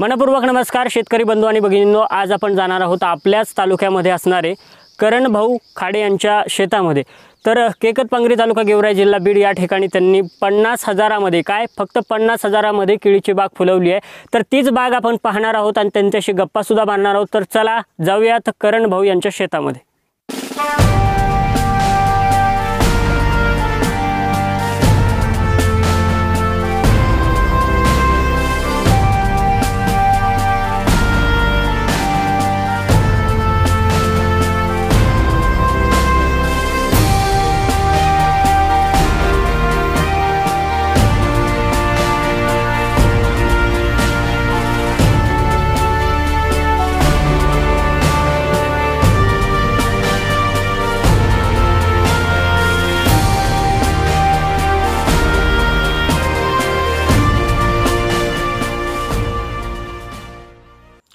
मनपूर्वक नमस्कार शेतकरी बंधू आणि भगिनींनो आज आपण जाणार आहोत आपल्याच तालुक्यामध्ये असणारे करण भाऊ खाडे यांच्या शेतामध्ये तर केकत पांगरी तालुका गेवराय जिल्हा बीड या ठिकाणी त्यांनी पन्नास हजारामध्ये काय फक्त पन्नास हजारामध्ये केळीची बाग फुलवली आहे तर तीच बाग आपण पाहणार आहोत आणि त्यांच्याशी गप्पासुद्धा बांधणार आहोत तर चला जाऊयात करण भाऊ यांच्या शेतामध्ये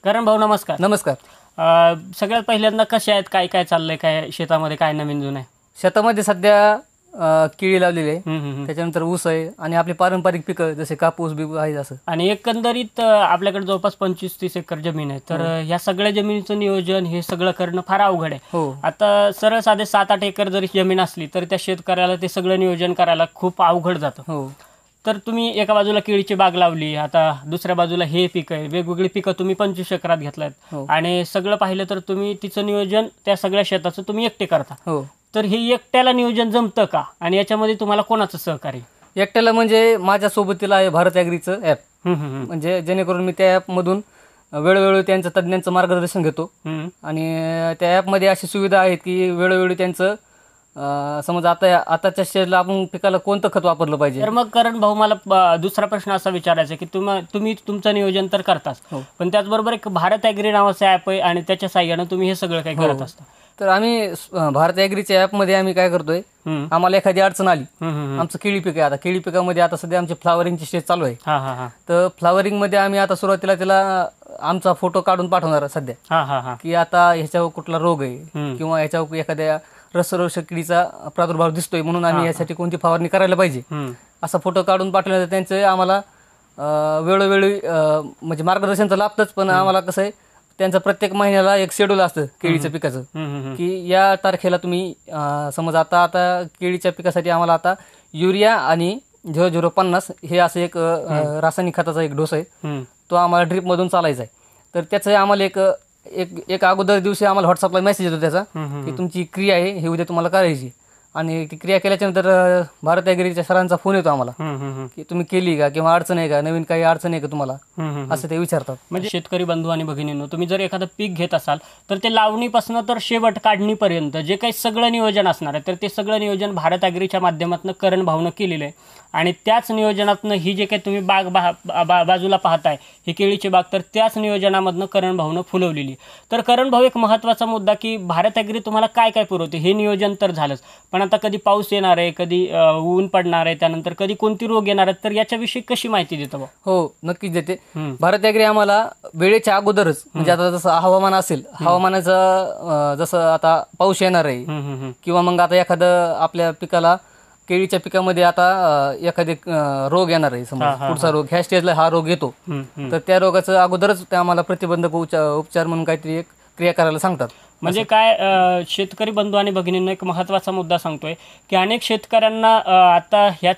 करण भाऊ नमस्कार नमस्कार सगळ्यात पहिल्यांदा कसे आहेत काय काय चाललंय काय शेतामध्ये काय नवीन जुन आहे शेतामध्ये सध्या किडी केळी लावलेली आहे त्याच्यानंतर ऊस आहे आणि आपली पारंपरिक पिकं जसे कापूस बिपूस आहे असं आणि एकंदरीत आपल्याकडे जवळपास पंचवीस तीस एकर जमीन आहे तर ह्या हो. सगळ्या जमिनीचं नियोजन हे सगळं करणं फार अवघड आहे हो आता सरळ साधे सात आठ एकर जरी जमीन असली तर त्या शेतकऱ्याला ते सगळं नियोजन करायला खूप अवघड जातं हो तर तुम्ही एका बाजूला केळीची बाग लावली आता दुसऱ्या बाजूला हे पीक आहे वेगवेगळी पिकं तुम्ही पंचवीस एकरात घेतल्यात हो. आणि सगळं पाहिलं तर तुम्ही तिचं नियोजन त्या सगळ्या शेताचं तुम्ही एकटे करता हो. तर हे एकट्याला नियोजन जमतं का आणि याच्यामध्ये तुम्हाला कोणाचं सहकार्य एकट्याला म्हणजे माझ्या सोबतीला आहे भारत ॲग्रीचं ॲप म्हणजे जेणेकरून मी त्या ॲपमधून वेळोवेळी त्यांचं तज्ज्ञांचं मार्गदर्शन घेतो आणि त्या ॲपमध्ये अशी सुविधा आहेत की वेळोवेळी त्यांचं समज आता आताच्या स्टेजला आपण पिकाला कोणतं खत वापरलं पाहिजे तर मग करण भाऊ मला दुसरा प्रश्न असा विचारायचा की तुम्ही तुमचं नियोजन तर करताच हो. पण त्याचबरोबर एक भारत ॲग्री नावाचं ॲप आहे आणि त्याच्या साह्यानं तुम्ही हे सगळं काही हो. करत असता तर आम्ही भारत ॲग्रीच्या ॲपमध्ये आम्ही काय करतोय आम्हाला एखादी अडचण आली आमचं केळी पिक आहे आता केळी पिकामध्ये आता सध्या आमची फ्लावरिंगची स्टेज चालू आहे तर हा मध्ये तर आम्ही आता सुरुवातीला त्याला आमचा फोटो काढून पाठवणार आहे सध्या की आता ह्याच्यावर कुठला रोग आहे किंवा ह्याच्यावर एखाद्या रसरोषकडीचा प्रादुर्भाव दिसतोय म्हणून आम्ही यासाठी कोणती फवारणी करायला पाहिजे असा फोटो काढून पाठवल्यानंतर त्यांचं आम्हाला वेळोवेळी म्हणजे मार्गदर्शन तर लाभतंच पण आम्हाला कसं आहे त्यांचं प्रत्येक महिन्याला एक शेड्यूल असतं केळीच्या पिकाचं की या तारखेला तुम्ही समज आता आता केळीच्या पिकासाठी आम्हाला आता युरिया आणि झिरो झिरो पन्नास हे असं एक रासायनिक खताचा एक डोस आहे तो आम्हाला ड्रीपमधून चालायचा आहे तर त्याचं आम्हाला एक एक एक अगोदर दिवशी आम्हाला व्हॉट्सअपला मेसेज येतो त्याचा की तुमची क्रिया आहे हे उद्या तुम्हाला करायची आणि क्रिया क्रिया नंतर भारत ॲग्रीच्या सरांचा फोन येतो आम्हाला की तुम्ही केली का किंवा अडचण आहे का नवीन काही अडचण आहे का तुम्हाला असं ते विचारतात म्हणजे शेतकरी बंधू आणि भगिनींनो तुम्ही जर एखादं पीक घेत असाल तर ते लावणीपासून तर शेवट काढणीपर्यंत जे काही सगळं नियोजन असणार आहे तर ते सगळं नियोजन भारत ॲग्रीच्या माध्यमातून करण भावनं केलेलं आहे आणि त्याच नियोजनातनं ही जे काही तुम्ही बाग बाजूला पाहताय ही केळीची बाग तर त्याच नियोजनामधनं करण भावनं फुलवलेली तर करण भाऊ एक महत्त्वाचा मुद्दा की भारत ॲग्री तुम्हाला काय काय पुरवते हे नियोजन तर झालंच पण आता कधी पाऊस येणार आहे कधी ऊन पडणार आहे त्यानंतर कधी कोणती रोग येणार आहेत तर याच्याविषयी कशी माहिती देतो हो नक्कीच देते भारत आम्हाला वेळेच्या अगोदरच म्हणजे आता जसं हवामान असेल हवामानाचं जसं आता पाऊस येणार आहे किंवा मग आता एखादं आपल्या पिकाला केळीच्या पिकामध्ये आता एखादे रोग येणार आहे समजा पुढचा रोग ह्या स्टेजला हा रोग येतो तर त्या रोगाचं अगोदरच ते आम्हाला प्रतिबंधक उपचार म्हणून काहीतरी एक क्रिया करायला सांगतात म्हणजे काय शेतकरी बंधू आणि भगिनींना एक महत्त्वाचा मुद्दा सांगतोय की अनेक शेतकऱ्यांना आता ह्या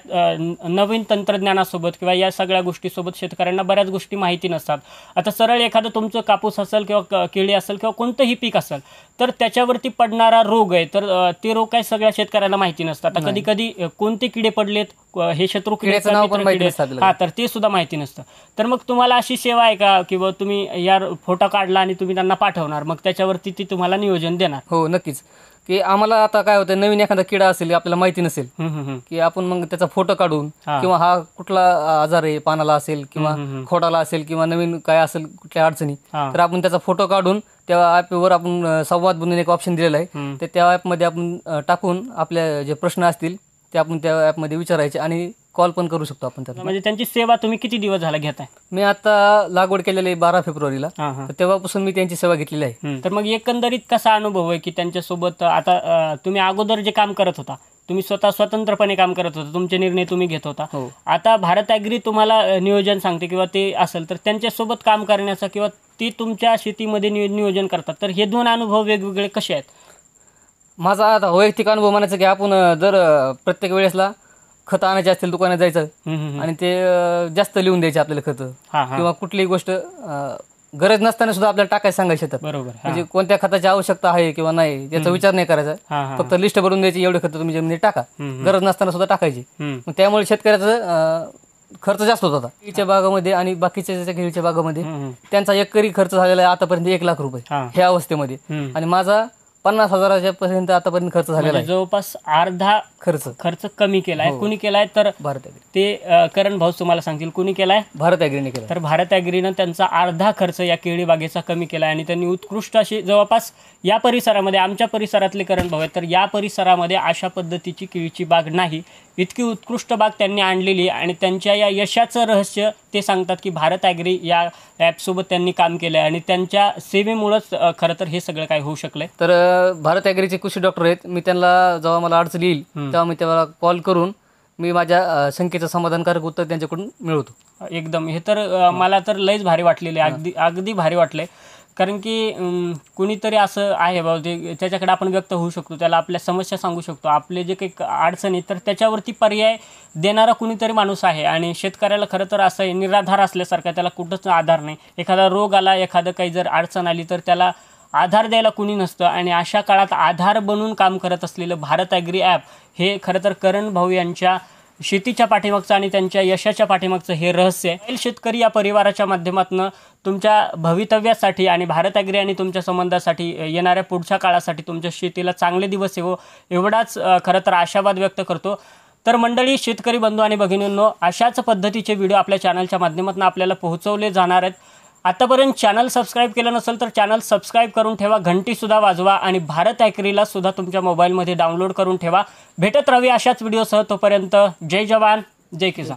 नवीन तंत्रज्ञानासोबत किंवा या सगळ्या गोष्टीसोबत शेतकऱ्यांना बऱ्याच गोष्टी माहिती नसतात आता सरळ एखादं तुमचं कापूस असेल किंवा केळी असेल किंवा कोणतंही पीक असेल तर त्याच्यावरती पडणारा रोग आहे तर ते रोग काय सगळ्या शेतकऱ्याला माहिती नसतं आता कधी कधी कोणते किडे पडलेत हे शत्रू किडे हा तर ते सुद्धा माहिती नसतं तर मग तुम्हाला अशी सेवा आहे का किंवा तुम्ही या फोटो काढला आणि तुम्ही त्यांना पाठवणार मग त्याच्यावरती ती तुम्हाला नियोजन देणार हो नक्कीच की आम्हाला आता काय होतं नवीन एखादा किडा असेल आपल्याला माहिती नसेल की आपण मग त्याचा फोटो काढून किंवा हा कुठला आजार आहे पानाला असेल किंवा खोडाला असेल किंवा नवीन काय असेल कुठल्या अडचणी तर आपण त्याचा फोटो काढून त्या ऍपवर आपण संवाद बनवून एक ऑप्शन दिलेला आहे तर त्या ऍपमध्ये आपण टाकून आपल्या जे प्रश्न असतील ते आपण त्या ऍपमध्ये विचारायचे आणि कॉल पण करू शकतो आपण म्हणजे त्यांची सेवा तुम्ही किती दिवस झाला घेताय मी आता लागवड केलेली आहे बारा फेब्रुवारीला तेव्हापासून मी त्यांची सेवा घेतलेली आहे तर मग एकंदरीत कसा अनुभव आहे की त्यांच्यासोबत आता तुम्ही अगोदर जे काम करत होता तुम्ही स्वतः स्वतंत्रपणे काम करत होता तुमचे निर्णय तुम्ही घेत होता हो. आता भारत ॲग्री तुम्हाला नियोजन सांगते किंवा ते असेल तर त्यांच्यासोबत काम करण्याचा किंवा ती तुमच्या शेतीमध्ये नियोजन करतात तर हे दोन अनुभव वेगवेगळे कसे आहेत माझा आता वैयक्तिक अनुभव म्हणायचं की आपण जर प्रत्येक वेळेसला खत आणायचे असतील दुकानात जायचं आणि ते जास्त लिहून द्यायचे आपल्याला खत किंवा कुठलीही गोष्ट गरज नसताना सुद्धा आपल्याला टाकायला सांगायचे बरोबर म्हणजे कोणत्या खताची आवश्यकता आहे किंवा नाही याचा विचार नाही करायचा फक्त लिस्ट भरून द्यायची एवढे खत तुम्ही जमिनीत टाका गरज नसताना सुद्धा टाकायची त्यामुळे शेतकऱ्याचा खर्च जास्त होत होता केळीच्या भागामध्ये आणि बाकीच्या केळीच्या बागामध्ये त्यांचा एकरी खर्च झालेला आहे आतापर्यंत एक लाख रुपये ह्या अवस्थेमध्ये आणि माझा पन्नास हजाराच्या पर्यंत आतापर्यंत खर्च झालेला म्हणजे आहे जवळपास अर्धा खर्च खर्च कमी केलाय हो. कुणी कोणी केलाय तर भारत ते करण भाऊ तुम्हाला सांगतील कोणी केलाय भारत अॅग्रीने केला तर भारत अॅग्रीनं त्यांचा अर्धा खर्च या केळी बागेचा कमी केलाय आणि त्यांनी उत्कृष्ट अशी जवळपास या परिसरामध्ये आमच्या परिसरातले करण भाऊ आहेत तर या परिसरामध्ये अशा पद्धतीची केळीची बाग नाही इतकी उत्कृष्ट बाग त्यांनी आणलेली आणि त्यांच्या या यशाचं रहस्य ते सांगतात की भारत ॲग्री या ॲपसोबत त्यांनी काम केलं आणि त्यांच्या सेवेमुळंच खरं तर हे सगळं काय होऊ शकलंय तर भारत ॲग्रीचे कृषी डॉक्टर आहेत मी त्यांना जेव्हा मला अडचण येईल तेव्हा मी तेव्हा कॉल करून मी माझ्या शंकेचं समाधानकारक उत्तर त्यांच्याकडून मिळवतो एकदम हे तर मला तर लयच भारी वाटलेले अगदी अगदी भारी वाटलंय कारण की कुणीतरी असं आहे बाबा ते त्याच्याकडे आपण व्यक्त होऊ शकतो त्याला आपल्या समस्या सांगू शकतो आपले जे काही अडचणी तर त्याच्यावरती पर्याय देणारा कुणीतरी माणूस आहे आणि शेतकऱ्याला खरं तर असं आहे निराधार असल्यासारखं त्याला कुठंच आधार नाही एखादा रोग आला एखादं काही जर अडचण आली तर त्याला आधार द्यायला कुणी नसतं आणि अशा काळात आधार बनून काम करत असलेलं भारत ॲग्री ॲप हे खरं तर करण भाऊ यांच्या शेतीच्या पाठीमागचं आणि त्यांच्या यशाच्या पाठीमागचं हे रहस्य आहे शेतकरी या परिवाराच्या माध्यमातून तुमच्या भवितव्यासाठी आणि भारत आणि तुमच्या संबंधासाठी येणाऱ्या पुढच्या काळासाठी तुमच्या शेतीला चांगले दिवस येवो एवढाच खरं तर आशावाद व्यक्त करतो तर मंडळी शेतकरी बंधू आणि भगिनींनो अशाच पद्धतीचे व्हिडिओ आपल्या चॅनलच्या माध्यमातून आपल्याला पोहोचवले जाणार आहेत आतापर्यंत चॅनल सबस्क्राईब केलं नसेल तर चॅनल सबस्क्राईब करून ठेवा घंटीसुद्धा वाजवा आणि भारत ॲक्रीला सुद्धा तुमच्या मोबाईलमध्ये डाउनलोड करून ठेवा भेटत राहावी अशाच व्हिडिओसह तोपर्यंत जय जवान जय किसान